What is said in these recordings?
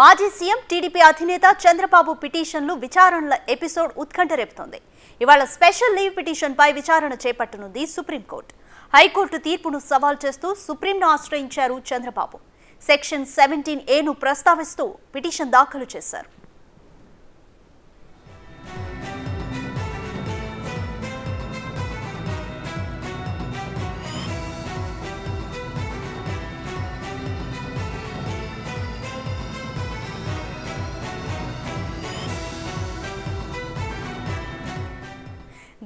మాజీ CM TDP అధినేత చంద్రబాబు పిటిషన్లు విచారణల ఎపిసోడ్ ఉత్కంఠ రేపుతోంది ఇవాళ స్పెషల్ లీవ్ పిటిషన్పై విచారణ చేపట్టనుంది సుప్రీంకోర్టు హైకోర్టు తీర్పును సవాల్ చేస్తూ సుప్రీంను ఆశ్రయించారు చంద్రబాబు సెక్షన్ సెవెంటీన్ ఏను ప్రస్తావిస్తూ పిటిషన్ దాఖలు చేశారు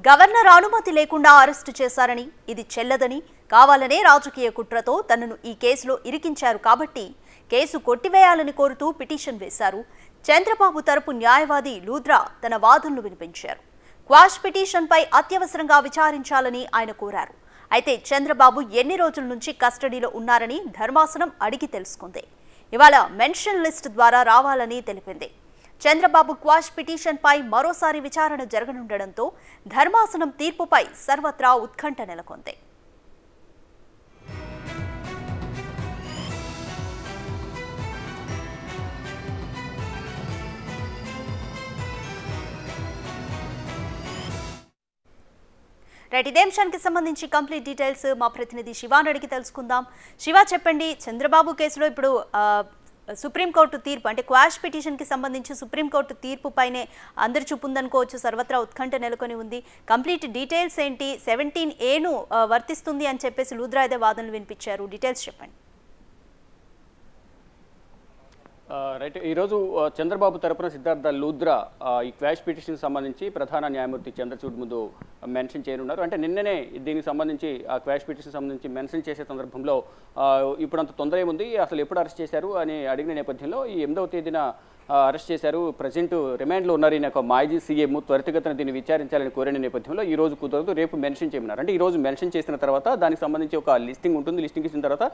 గవర్నర్ అనుమతి లేకుండా అరెస్టు చేశారని ఇది చెల్లదని కావాలనే రాజకీయ కుట్రతో తనను ఈ కేసులో ఇరికించారు కాబట్టి కేసు కొట్టివేయాలని కోరుతూ పిటిషన్ వేశారు చంద్రబాబు తరపు న్యాయవాది లూద్రా తన వాదనలు వినిపించారు క్వాష్ పిటిషన్పై అత్యవసరంగా విచారించాలని ఆయన కోరారు అయితే చంద్రబాబు ఎన్ని రోజుల నుంచి కస్టడీలో ఉన్నారని ధర్మాసనం అడిగి తెలుసుకుంది ఇవాళ మెన్షన్ లిస్ట్ ద్వారా రావాలని తెలిపింది చంద్రబాబు క్వాష్ పిటిషన్పై మరోసారి విచారణ జరగనుండడంతో ధర్మాసనం తీర్పుపై సర్వత్రా ఉత్కంఠ నెలకొంది రైట్ ఇదే అంశానికి సంబంధించి కంప్లీట్ డీటెయిల్స్ మా ప్రతినిధి శివాన్ అడిగి తెలుసుకుందాం శివ చెప్పండి చంద్రబాబు కేసులో ఇప్పుడు సుప్రీంకోర్టు తీర్పు అంటే క్వాష్ పిటిషన్కి సంబంధించి సుప్రీంకోర్టు తీర్పు పైనే అందరి చూపుందనుకోవచ్చు సర్వత్రా ఉత్కంఠ నెలకొని ఉంది కంప్లీట్ డీటెయిల్స్ ఏంటి సెవెంటీన్ ఏను వర్తిస్తుంది అని చెప్పేసి లూద్రాయిదే వాదనలు వినిపించారు డీటెయిల్స్ చెప్పండి రైట్ ఈరోజు చంద్రబాబు తరపున సిద్ధార్థ లూద్రా ఈ క్వాష్ పిటిషన్కి సంబంధించి ప్రధాన న్యాయమూర్తి చంద్రచూడ్ ముందు మెన్షన్ చేయనున్నారు అంటే నిన్ననే దీనికి సంబంధించి ఆ క్వాష్ పిటిషన్ సంబంధించి మెన్షన్ చేసే సందర్భంలో ఇప్పుడంత తొందర ఏముంది అసలు ఎప్పుడు అరెస్ట్ చేశారు అని అడిగిన నేపథ్యంలో ఈ ఎనిమిదవ తేదీన అరెస్ట్ చేశారు ప్రజెంట్ రిమాండ్లో ఉన్నారు ఈయన మాజీ సీఎం త్వరితగతిన దీన్ని విచారించాలని కోరిన నేపథ్యంలో ఈ రోజు కుదరదు రేపు మెన్షన్ చేయమన్నారు అంటే ఈ రోజు మెన్షన్ చేసిన తర్వాత దానికి సంబంధించి ఒక లిస్టింగ్ ఉంటుంది లిస్టింగ్ ఇచ్చిన తర్వాత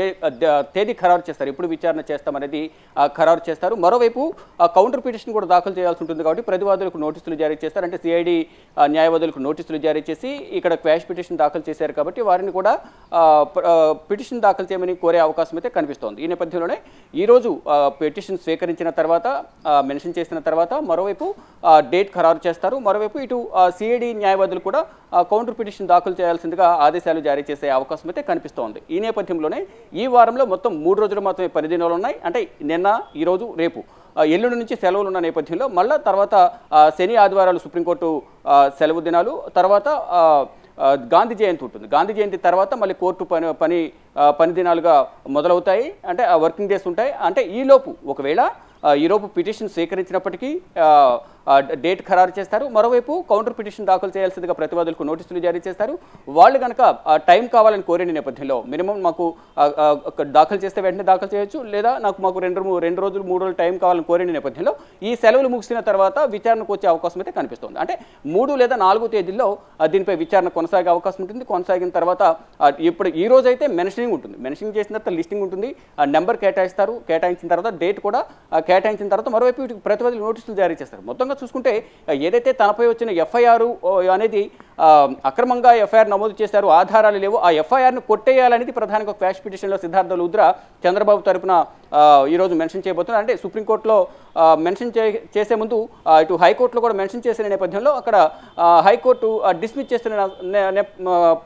ఏ తేదీ ఖరారు చేస్తారు ఎప్పుడు విచారణ చేస్తామనేది ఖరారు చేస్తారు మరోవైపు కౌంటర్ పిటిషన్ కూడా దాఖలు చేయాల్సి ఉంటుంది కాబట్టి ప్రతివాదులకు నోటీసులు జారీ చేస్తారు అంటే సిఐడి న్యాయవాదులకు నోటీసులు జారీ చేసి ఇక్కడ క్వాష్ పిటిషన్ దాఖలు చేశారు కాబట్టి వారిని కూడా పిటిషన్ దాఖలు చేయమని కోరే అవకాశం అయితే కనిపిస్తోంది ఈ నేపథ్యంలోనే ఈరోజు పిటిషన్ స్వీకరించిన తర్వాత మెన్షన్ చేసిన తర్వాత మరోవైపు డేట్ ఖరారు చేస్తారు మరోవైపు ఇటు సిఐడి న్యాయవాదులు కూడా కౌంటర్ పిటిషన్ దాఖలు చేయాల్సిందిగా ఆదేశాలు జారీ చేసే అవకాశం అయితే కనిపిస్తోంది ఈ నేపథ్యంలోనే ఈ వారంలో మొత్తం మూడు రోజులు మాత్రమే పనిదినాలు ఉన్నాయి అంటే నిన్న ఈరోజు రేపు ఎల్లుండి నుంచి సెలవులు ఉన్న నేపథ్యంలో మళ్ళీ తర్వాత శని ఆదివారాలు సుప్రీంకోర్టు సెలవు దినాలు తర్వాత గాంధీ జయంతి ఉంటుంది గాంధీ జయంతి తర్వాత మళ్ళీ కోర్టు పని పని పని దినాలుగా మొదలవుతాయి అంటే వర్కింగ్ డేస్ ఉంటాయి అంటే ఈలోపు ఒకవేళ యూరోప్ పిటిషన్ సేకరించినప్పటికీ డేట్ ఖరారు చేస్తారు మరోవైపు కౌంటర్ పిటిషన్ దాఖలు చేయాల్సిందిగా ప్రతివాదులకు నోటీసులు జారీ చేస్తారు వాళ్ళు కనుక టైం కావాలని కోరిన నేపథ్యంలో మినిమం మాకు దాఖలు చేస్తే వెంటనే దాఖలు చేయొచ్చు లేదా నాకు మాకు రెండు రెండు రోజులు మూడు రోజులు టైం కావాలని కోరిన నేపథ్యంలో ఈ సెలవులు ముగిసిన తర్వాత విచారణకు వచ్చే అవకాశం అయితే కనిపిస్తుంది అంటే మూడు లేదా నాలుగు తేదీల్లో దీనిపై విచారణ కొనసాగే అవకాశం ఉంటుంది కొనసాగిన తర్వాత ఇప్పుడు ఈ రోజు అయితే మెన్షనింగ్ ఉంటుంది మెన్షనింగ్ చేసిన తర్వాత లిస్టింగ్ ఉంటుంది నెంబర్ కేటాయిస్తారు కేటాయించిన తర్వాత డేట్ కూడా కేటాయించిన తర్వాత మరోవైపు ప్రతివాదులు నోటీసులు జారీ చేస్తారు మొత్తంగా చూసుకుంటే ఏదైతే తనపై వచ్చిన ఎఫ్ఐఆర్ అనేది అక్రమంగా ఎఫ్ఐఆర్ నమోదు చేశారు ఆధారాలు లేవు ఆ ఎఫ్ఐఆర్ను కొట్టేయాలనేది ప్రధానంగా క్వాష్ పిటిషన్లో సిద్ధార్థ లూద్ర చంద్రబాబు తరఫున ఈరోజు మెన్షన్ చేయబోతున్నారు అంటే సుప్రీంకోర్టులో మెన్షన్ చేసే ముందు ఇటు హైకోర్టులో కూడా మెన్షన్ చేసిన నేపథ్యంలో అక్కడ హైకోర్టు డిస్మిస్ చేస్తున్న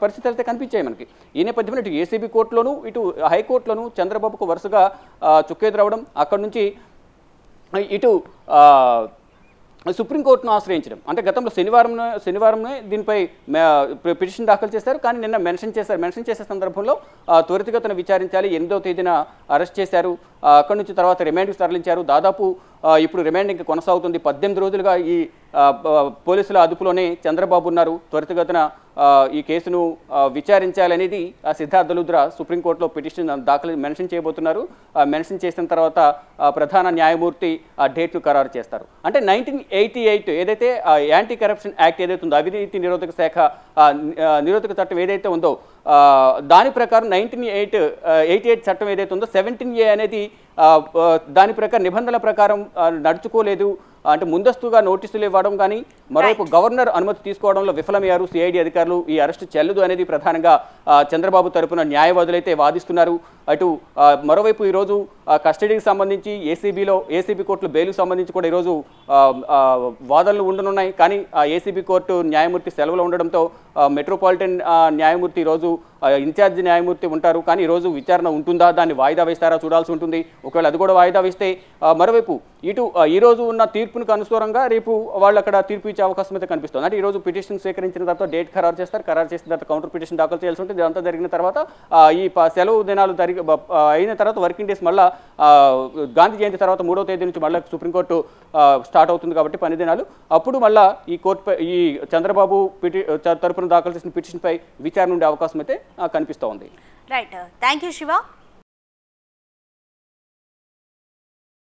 పరిస్థితి అయితే కనిపించాయి మనకి ఈ నేపథ్యంలో ఇటు ఏసీబీ కోర్టులోను ఇటు హైకోర్టులోను చంద్రబాబుకు వరుసగా చుక్కేది రావడం అక్కడ నుంచి ఇటు సుప్రీంకోర్టును ఆశ్రయించడం అంటే గతంలో శనివారం శనివారంనే దీనిపై పిటిషన్ దాఖలు చేశారు కానీ నిన్న మెన్షన్ చేశారు మెన్షన్ చేసే సందర్భంలో త్వరితగతిన విచారించాలి ఎనిమిదవ తేదీన అరెస్ట్ చేశారు అక్కడి నుంచి తర్వాత రిమాండ్కి తరలించారు దాదాపు ఇప్పుడు రిమాండ్ ఇంకా కొనసాగుతుంది పద్దెనిమిది రోజులుగా ఈ పోలీసుల అదుపులోనే చంద్రబాబు ఉన్నారు త్వరితగతిన ఈ కేసును విచారించాలనేది సిద్ధార్థ లుద్ర సుప్రీంకోర్టులో పిటిషన్ దాఖలు మెన్షన్ చేయబోతున్నారు మెన్షన్ చేసిన తర్వాత ప్రధాన న్యాయమూర్తి ఆ డేట్ను ఖరారు చేస్తారు అంటే నైన్టీన్ ఎయిటీ ఎయిట్ ఏదైతే యాంటీ కరప్షన్ యాక్ట్ ఏదైతే ఉందో అవినీతి నిరోధక శాఖ నిరోధక చట్టం ఏదైతే ఉందో దాని ప్రకారం నైన్టీన్ ఎయిట్ ఎయిటీ ఎయిట్ చట్టం ఏదైతే ఉందో సెవెంటీన్ ఏ అనేది దాని ప్రకారం నిబంధనల ప్రకారం నడుచుకోలేదు అంటే ముందస్తుగా నోటీసులు ఇవ్వడం కానీ మరోవైపు గవర్నర్ అనుమతి తీసుకోవడంలో విఫలమయ్యారు సిఐడి అధికారులు ఈ అరెస్టు చెల్లదు అనేది ప్రధానంగా చంద్రబాబు తరపున న్యాయవాదులైతే వాదిస్తున్నారు అటు మరోవైపు ఈరోజు కస్టడీకి సంబంధించి ఏసీబీలో ఏసీబీ కోర్టులు బెయిల్ సంబంధించి కూడా ఈరోజు వాదనలు ఉండనున్నాయి కానీ ఏసీబీ కోర్టు న్యాయమూర్తి సెలవులు ఉండడంతో మెట్రోపాలిటన్ న్యాయమూర్తి ఈరోజు ఇన్ఛార్జ్ న్యాయమూర్తి ఉంటారు కానీ ఈరోజు విచారణ ఉంటుందా దాన్ని వాయిదా వేస్తారా చూడాల్సి ఉంటుంది ఒకవేళ అది కూడా వాయిదా వేస్తే మరోవైపు ఇటు ఈరోజు ఉన్న తీర్పునికి అనుసూరంగా రేపు వాళ్ళు అక్కడ తీర్పు ఇచ్చే అవకాశం అయితే కనిపిస్తుంది అంటే ఈరోజు పిటిషన్ స్వీకరించిన తర్వాత డేట్ ఖరారు చేస్తారు ఖరారు చేసిన తర్వాత కౌంటర్ పిటిషన్ దాఖలు చేయాల్సి ఉంటుంది అంతా జరిగిన తర్వాత ఈ సెలవు దినాలు జరిగి అయిన తర్వాత వర్కింగ్ డేస్ మళ్ళీ గాంధీ జయంతి తర్వాత మూడో తేదీ నుంచి మళ్ళీ సుప్రీంకోర్టు స్టార్ట్ అవుతుంది కాబట్టి పని దినాలు అప్పుడు మళ్ళీ ఈ కోర్టుపై ఈ చంద్రబాబు పిటి తరపున దాఖలు చేసిన పిటిషన్పై విచారణ ఉండే అవకాశం అయితే కనిపిస్తూ ఉంది రైట్ థ్యాంక్ యూ శివ